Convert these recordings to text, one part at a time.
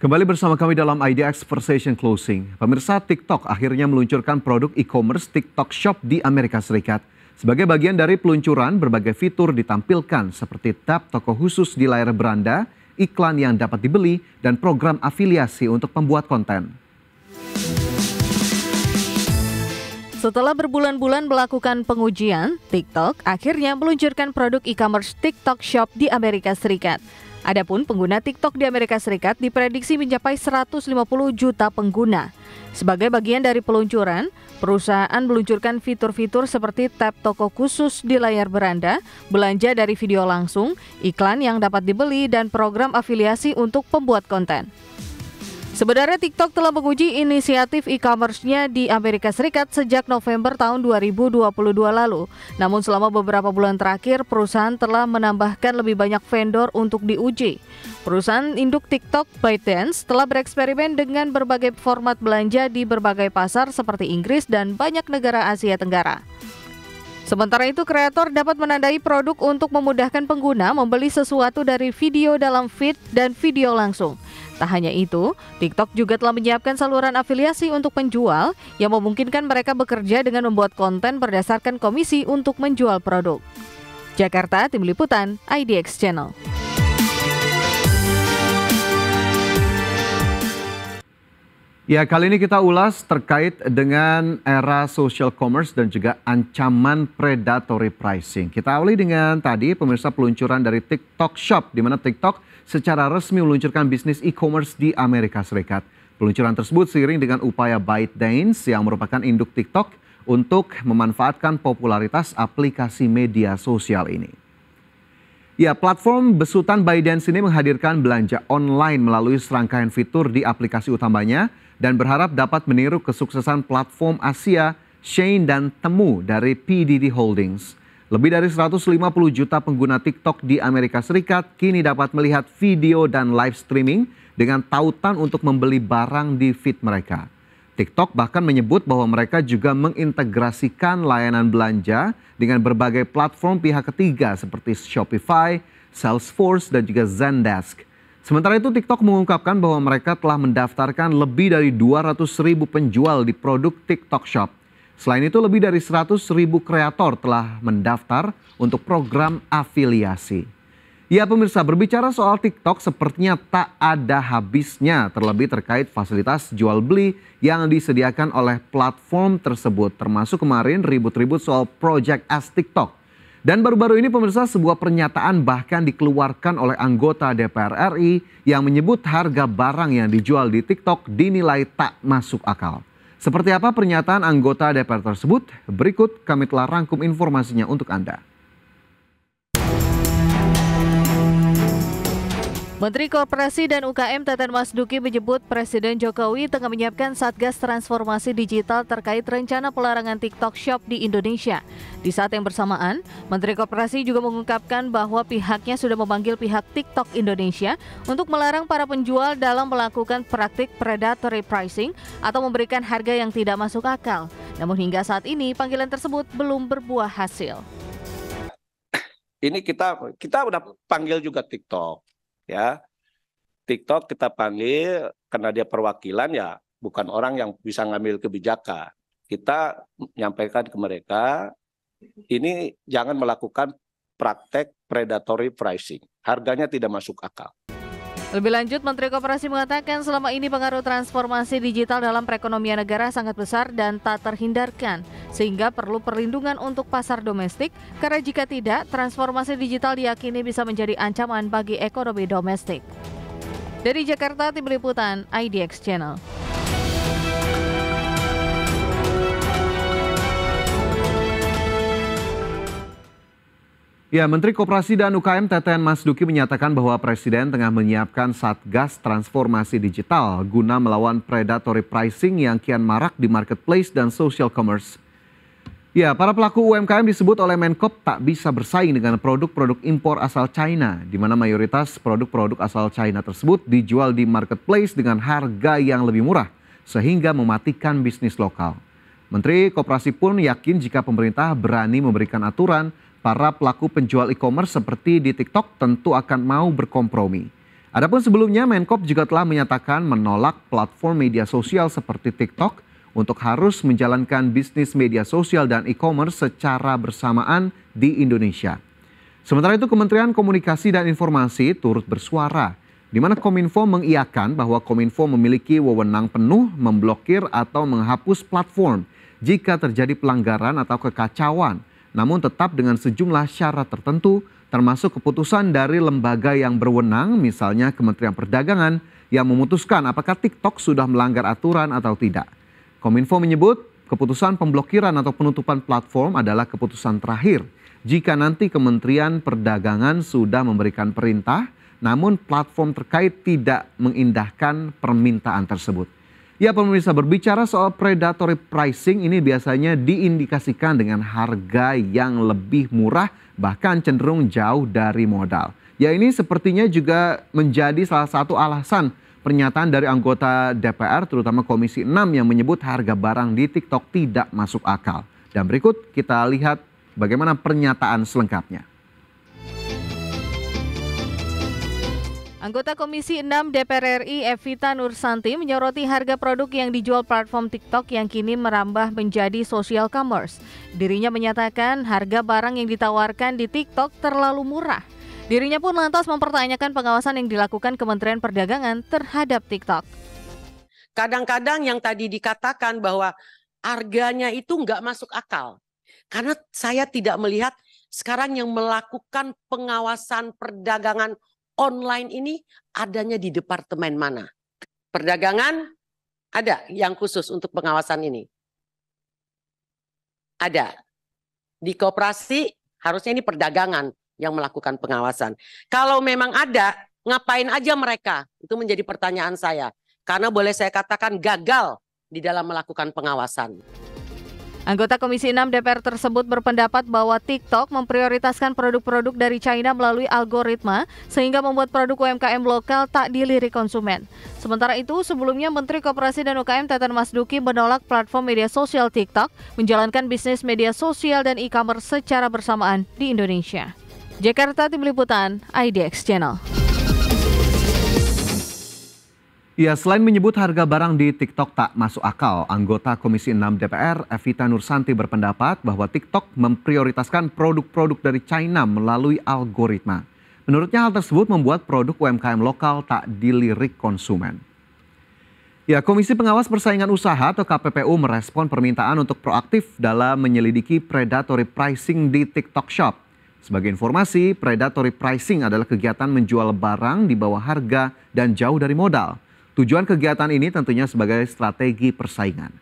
Kembali bersama kami dalam IDX Conversation Closing. Pemirsa TikTok akhirnya meluncurkan produk e-commerce TikTok Shop di Amerika Serikat. Sebagai bagian dari peluncuran, berbagai fitur ditampilkan seperti tab toko khusus di layar beranda, iklan yang dapat dibeli, dan program afiliasi untuk pembuat konten. Setelah berbulan-bulan melakukan pengujian, TikTok akhirnya meluncurkan produk e-commerce TikTok Shop di Amerika Serikat. Adapun pengguna TikTok di Amerika Serikat diprediksi mencapai 150 juta pengguna. Sebagai bagian dari peluncuran, perusahaan meluncurkan fitur-fitur seperti tab toko khusus di layar beranda, belanja dari video langsung, iklan yang dapat dibeli, dan program afiliasi untuk pembuat konten. Sebenarnya TikTok telah menguji inisiatif e-commerce-nya di Amerika Serikat sejak November tahun 2022 lalu. Namun selama beberapa bulan terakhir, perusahaan telah menambahkan lebih banyak vendor untuk diuji. Perusahaan induk TikTok ByteDance telah bereksperimen dengan berbagai format belanja di berbagai pasar seperti Inggris dan banyak negara Asia Tenggara. Sementara itu, kreator dapat menandai produk untuk memudahkan pengguna membeli sesuatu dari video dalam feed dan video langsung. Tak hanya itu, TikTok juga telah menyiapkan saluran afiliasi untuk penjual yang memungkinkan mereka bekerja dengan membuat konten berdasarkan komisi untuk menjual produk. Jakarta, Tim Liputan, IDX Channel. Ya, kali ini kita ulas terkait dengan era social commerce dan juga ancaman predatory pricing. Kita awali dengan tadi pemirsa peluncuran dari TikTok Shop di mana TikTok secara resmi meluncurkan bisnis e-commerce di Amerika Serikat. Peluncuran tersebut seiring dengan upaya ByteDance yang merupakan induk TikTok untuk memanfaatkan popularitas aplikasi media sosial ini. Ya, platform besutan ByteDance sini menghadirkan belanja online melalui serangkaian fitur di aplikasi utamanya dan berharap dapat meniru kesuksesan platform Asia, Shane dan Temu dari PDD Holdings. Lebih dari 150 juta pengguna TikTok di Amerika Serikat kini dapat melihat video dan live streaming dengan tautan untuk membeli barang di feed mereka. TikTok bahkan menyebut bahwa mereka juga mengintegrasikan layanan belanja dengan berbagai platform pihak ketiga seperti Shopify, Salesforce, dan juga Zendesk. Sementara itu TikTok mengungkapkan bahwa mereka telah mendaftarkan lebih dari 200 ribu penjual di produk TikTok Shop. Selain itu lebih dari 100 ribu kreator telah mendaftar untuk program afiliasi. Ya pemirsa, berbicara soal TikTok sepertinya tak ada habisnya terlebih terkait fasilitas jual beli yang disediakan oleh platform tersebut termasuk kemarin ribut-ribut soal Project S TikTok. Dan baru-baru ini pemirsa sebuah pernyataan bahkan dikeluarkan oleh anggota DPR RI yang menyebut harga barang yang dijual di TikTok dinilai tak masuk akal. Seperti apa pernyataan anggota DPR tersebut? Berikut kami telah rangkum informasinya untuk Anda. Menteri Kooperasi dan UKM Teten Mas Duki menyebut Presiden Jokowi tengah menyiapkan Satgas Transformasi Digital terkait rencana pelarangan TikTok Shop di Indonesia. Di saat yang bersamaan, Menteri Kooperasi juga mengungkapkan bahwa pihaknya sudah memanggil pihak TikTok Indonesia untuk melarang para penjual dalam melakukan praktik predatory pricing atau memberikan harga yang tidak masuk akal. Namun hingga saat ini panggilan tersebut belum berbuah hasil. Ini kita kita udah panggil juga TikTok ya TikTok kita panggil karena dia perwakilan ya bukan orang yang bisa ngambil kebijakan. Kita menyampaikan ke mereka ini jangan melakukan praktek predatory pricing. Harganya tidak masuk akal. Lebih lanjut, Menteri Koperasi mengatakan selama ini pengaruh transformasi digital dalam perekonomian negara sangat besar dan tak terhindarkan, sehingga perlu perlindungan untuk pasar domestik, karena jika tidak, transformasi digital diyakini bisa menjadi ancaman bagi ekonomi domestik. Dari Jakarta, Tim Liputan, IDX Channel. Ya, Menteri Koperasi dan UKM Teten Mas Duki menyatakan bahwa Presiden tengah menyiapkan Satgas Transformasi Digital guna melawan predatory pricing yang kian marak di marketplace dan social commerce. Ya, para pelaku UMKM disebut oleh Menkop tak bisa bersaing dengan produk-produk impor asal China, di mana mayoritas produk-produk asal China tersebut dijual di marketplace dengan harga yang lebih murah, sehingga mematikan bisnis lokal. Menteri Koperasi pun yakin jika pemerintah berani memberikan aturan, para pelaku penjual e-commerce seperti di TikTok tentu akan mau berkompromi. Adapun sebelumnya, Menkop juga telah menyatakan menolak platform media sosial seperti TikTok untuk harus menjalankan bisnis media sosial dan e-commerce secara bersamaan di Indonesia. Sementara itu, Kementerian Komunikasi dan Informasi turut bersuara, di mana Kominfo mengiakan bahwa Kominfo memiliki wewenang penuh memblokir atau menghapus platform jika terjadi pelanggaran atau kekacauan namun tetap dengan sejumlah syarat tertentu termasuk keputusan dari lembaga yang berwenang misalnya Kementerian Perdagangan yang memutuskan apakah TikTok sudah melanggar aturan atau tidak. Kominfo menyebut keputusan pemblokiran atau penutupan platform adalah keputusan terakhir jika nanti Kementerian Perdagangan sudah memberikan perintah namun platform terkait tidak mengindahkan permintaan tersebut. Ya pemirsa berbicara soal predatory pricing ini biasanya diindikasikan dengan harga yang lebih murah bahkan cenderung jauh dari modal. Ya ini sepertinya juga menjadi salah satu alasan pernyataan dari anggota DPR terutama Komisi 6 yang menyebut harga barang di TikTok tidak masuk akal. Dan berikut kita lihat bagaimana pernyataan selengkapnya. Anggota Komisi 6 DPR RI Evita Nursanti menyoroti harga produk yang dijual platform TikTok yang kini merambah menjadi social commerce. Dirinya menyatakan harga barang yang ditawarkan di TikTok terlalu murah. Dirinya pun lantas mempertanyakan pengawasan yang dilakukan Kementerian Perdagangan terhadap TikTok. Kadang-kadang yang tadi dikatakan bahwa harganya itu nggak masuk akal. Karena saya tidak melihat sekarang yang melakukan pengawasan perdagangan online ini adanya di departemen mana? Perdagangan ada yang khusus untuk pengawasan ini. Ada. Di kooperasi harusnya ini perdagangan yang melakukan pengawasan. Kalau memang ada, ngapain aja mereka? Itu menjadi pertanyaan saya. Karena boleh saya katakan gagal di dalam melakukan pengawasan. Anggota Komisi 6 DPR tersebut berpendapat bahwa TikTok memprioritaskan produk-produk dari China melalui algoritma sehingga membuat produk UMKM lokal tak dilirik konsumen. Sementara itu, sebelumnya Menteri Koperasi dan UKM Teten Mas Duki menolak platform media sosial TikTok menjalankan bisnis media sosial dan e-commerce secara bersamaan di Indonesia. Jakarta Tim Liputan, IDX Channel. Ya, selain menyebut harga barang di TikTok tak masuk akal, anggota Komisi 6 DPR Evita Nursanti berpendapat bahwa TikTok memprioritaskan produk-produk dari China melalui algoritma. Menurutnya hal tersebut membuat produk UMKM lokal tak dilirik konsumen. Ya, Komisi Pengawas Persaingan Usaha atau KPPU merespon permintaan untuk proaktif dalam menyelidiki predatory pricing di TikTok Shop. Sebagai informasi, predatory pricing adalah kegiatan menjual barang di bawah harga dan jauh dari modal. Tujuan kegiatan ini tentunya sebagai strategi persaingan.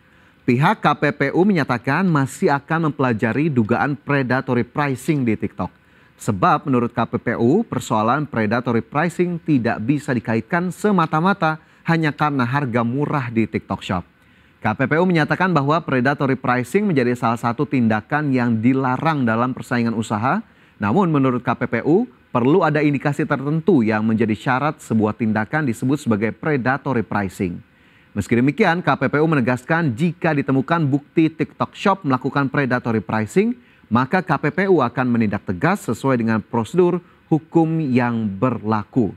Pihak KPPU menyatakan masih akan mempelajari dugaan predatory pricing di TikTok. Sebab menurut KPPU persoalan predatory pricing tidak bisa dikaitkan semata-mata hanya karena harga murah di TikTok Shop. KPPU menyatakan bahwa predatory pricing menjadi salah satu tindakan yang dilarang dalam persaingan usaha namun menurut KPPU, perlu ada indikasi tertentu yang menjadi syarat sebuah tindakan disebut sebagai predatory pricing. Meski demikian, KPPU menegaskan jika ditemukan bukti TikTok Shop melakukan predatory pricing, maka KPPU akan menindak tegas sesuai dengan prosedur hukum yang berlaku.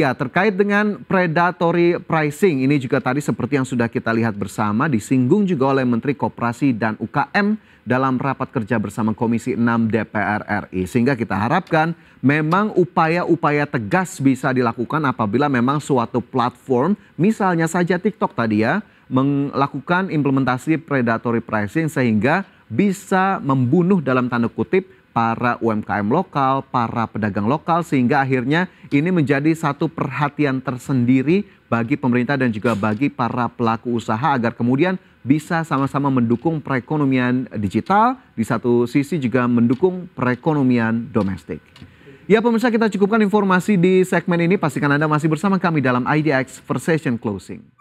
Ya, terkait dengan predatory pricing, ini juga tadi seperti yang sudah kita lihat bersama, disinggung juga oleh Menteri Koperasi dan UKM dalam rapat kerja bersama Komisi 6 DPR RI. Sehingga kita harapkan memang upaya-upaya tegas bisa dilakukan apabila memang suatu platform, misalnya saja TikTok tadi ya, melakukan implementasi predatory pricing sehingga bisa membunuh dalam tanda kutip para UMKM lokal, para pedagang lokal, sehingga akhirnya ini menjadi satu perhatian tersendiri bagi pemerintah dan juga bagi para pelaku usaha agar kemudian bisa sama-sama mendukung perekonomian digital, di satu sisi juga mendukung perekonomian domestik. Ya pemirsa kita cukupkan informasi di segmen ini. Pastikan Anda masih bersama kami dalam IDX Versation Closing.